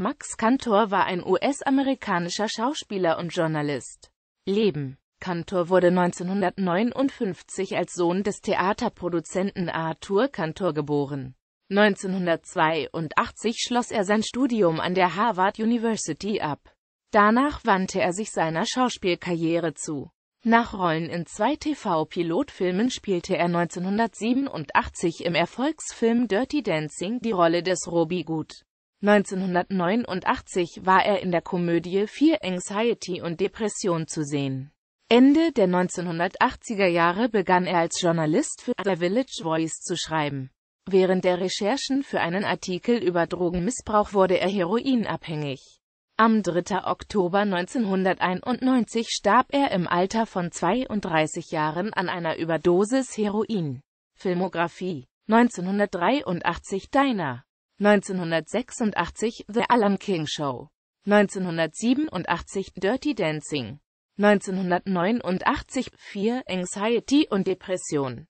Max Cantor war ein US-amerikanischer Schauspieler und Journalist. Leben Cantor wurde 1959 als Sohn des Theaterproduzenten Arthur Cantor geboren. 1982 schloss er sein Studium an der Harvard University ab. Danach wandte er sich seiner Schauspielkarriere zu. Nach Rollen in zwei TV-Pilotfilmen spielte er 1987 im Erfolgsfilm Dirty Dancing die Rolle des Robbie Good. 1989 war er in der Komödie Fear Anxiety und Depression zu sehen. Ende der 1980er Jahre begann er als Journalist für The Village Voice zu schreiben. Während der Recherchen für einen Artikel über Drogenmissbrauch wurde er heroinabhängig. Am 3. Oktober 1991 starb er im Alter von 32 Jahren an einer Überdosis Heroin. Filmografie 1983 Diner 1986 The Alan King Show. 1987 Dirty Dancing. 1989 4 Anxiety und Depression.